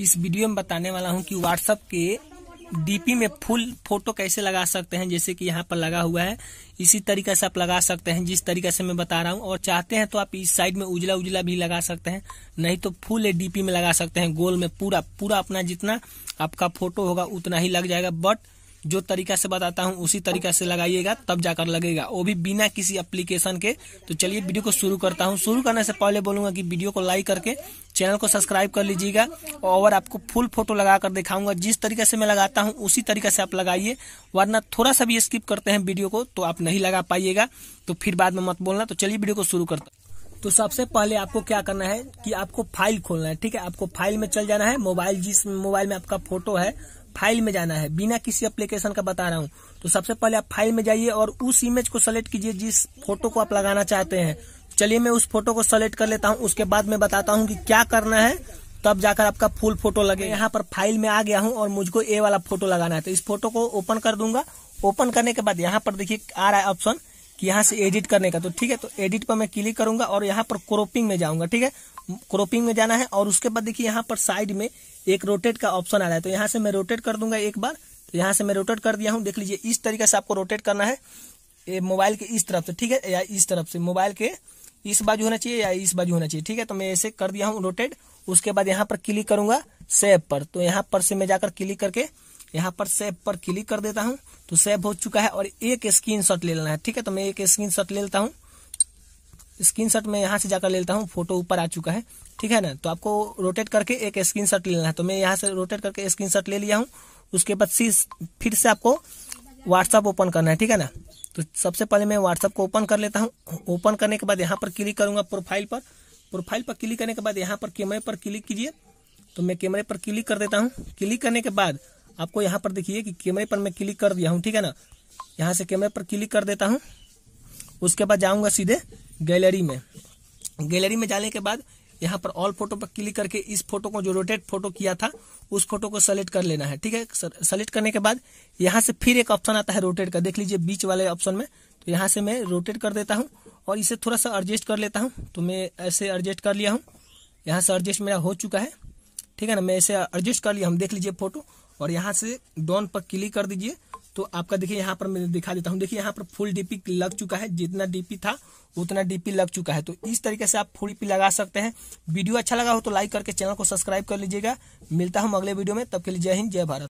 इस वीडियो में बताने वाला हूँ कि व्हाट्सअप के डीपी में फुल फोटो कैसे लगा सकते हैं जैसे कि यहाँ पर लगा हुआ है इसी तरीके से आप लगा सकते हैं जिस तरीके से मैं बता रहा हूँ और चाहते हैं तो आप इस साइड में उजला उजला भी लगा सकते हैं नहीं तो फुल डीपी में लगा सकते हैं गोल में पूरा पूरा अपना जितना आपका फोटो होगा उतना ही लग जाएगा बट जो तरीका से बताता हूँ उसी तरीका से लगाइएगा तब जाकर लगेगा वो भी बिना किसी एप्लीकेशन के तो चलिए वीडियो को शुरू करता हूँ शुरू करने से पहले बोलूंगा कि वीडियो को लाइक करके चैनल को सब्सक्राइब कर लीजिएगा और आपको फुल फोटो लगा कर दिखाऊंगा जिस तरीके से मैं लगाता हूँ उसी तरीके से आप लगाइए वरना थोड़ा सा भी स्किप करते हैं वीडियो को तो आप नहीं लगा पाइएगा तो फिर बाद में मत बोलना तो चलिए वीडियो को शुरू करता तो सबसे पहले आपको क्या करना है कि आपको फाइल खोलना है ठीक है आपको फाइल में चल जाना है मोबाइल जिस मोबाइल में आपका फोटो है फाइल में जाना है बिना किसी एप्लीकेशन का बता रहा हूँ तो सबसे पहले आप फाइल में जाइए और उस इमेज को सेलेक्ट कीजिए जिस फोटो को आप लगाना चाहते हैं चलिए मैं उस फोटो को सेलेक्ट कर लेता हूँ उसके बाद मैं बताता हूँ कि क्या करना है तब जाकर आपका फुल फोटो लगे यहाँ पर फाइल में आ गया हूँ और मुझको ए वाला फोटो लगाना है तो इस फोटो को ओपन कर दूंगा ओपन करने के बाद यहाँ पर देखिए आ रहा है ऑप्शन कि यहाँ से एडिट करने का तो ठीक है तो एडिट पर मैं क्लिक करूंगा और यहाँ पर क्रोपिंग में जाऊंगा ठीक है क्रोपिंग में जाना है और उसके बाद देखिए यहाँ पर साइड में एक रोटेट का ऑप्शन आ रहा है तो यहाँ से मैं रोटेट कर दूंगा एक बार तो यहाँ से मैं रोटेट कर दिया हूँ देख लीजिए इस तरीके से आपको रोटेट करना है मोबाइल के इस तरफ से ठीक है या इस तरफ से मोबाइल के इस बाजू होना चाहिए या इस बाजू होना चाहिए ठीक है तो मैं ऐसे कर दिया हूँ रोटेट उसके बाद यहाँ पर क्लिक करूंगा सेव पर तो यहाँ पर से मैं जाकर क्लिक करके यहाँ पर सेव पर क्लिक कर देता हूँ तो सेव हो चुका है और एक स्क्रीन शॉट ले लेना है ठीक है तो मैं एक स्क्रीन शॉट ले लेता हूँ स्क्रीन शॉट मैं यहाँ से जाकर ले लेता हूँ फोटो ऊपर आ चुका है ठीक है ना तो आपको रोटेट करके एक स्क्रीन शॉट लेना है तो मैं यहाँ से रोटेट करके स्क्रीन शॉट ले लिया हूँ उसके बाद फिर से आपको व्हाट्सअप ओपन करना है ठीक है ना तो सबसे पहले मैं व्हाट्सअप को ओपन कर लेता हूँ ओपन करने के बाद यहाँ पर क्लिक करूंगा प्रोफाइल पर प्रोफाइल पर क्लिक करने के बाद यहाँ पर कैमरे पर क्लिक कीजिए तो मैं कैमरे पर क्लिक कर देता हूँ क्लिक करने के बाद आपको यहाँ पर देखिए कि कैमरे पर मैं क्लिक कर दिया हूँ ठीक है ना यहाँ से कैमरे पर क्लिक कर देता हूँ उसके बाद जाऊँगा सीधे गैलरी में गैलरी में जाने के बाद यहाँ पर ऑल फोटो पर क्लिक करके इस फोटो को जो रोटेट फोटो किया था उस फोटो को सेलेक्ट कर लेना है ठीक है सेलेक्ट करने के बाद यहाँ से फिर एक ऑप्शन आता है रोटेट का देख लीजिए बीच वाले ऑप्शन में तो यहाँ से मैं रोटेट कर देता हूँ और इसे थोड़ा सा एडजस्ट कर लेता हूँ तो मैं ऐसे एडजस्ट कर लिया हूँ यहाँ से एडजस्ट मेरा हो चुका है ठीक है ना मैं ऐसे एडजस्ट कर लिया हम देख लीजिए फोटो और यहाँ से डॉन पर क्लिक कर दीजिए तो आपका देखिए यहाँ पर मैं दिखा देता हूँ देखिए यहाँ पर फुल डीपी लग चुका है जितना डीपी था उतना डीपी लग चुका है तो इस तरीके से आप फुल डीपी लगा सकते हैं वीडियो अच्छा लगा हो तो लाइक करके चैनल को सब्सक्राइब कर लीजिएगा मिलता हूँ अगले वीडियो में तब के लिए जय हिंद जय भारत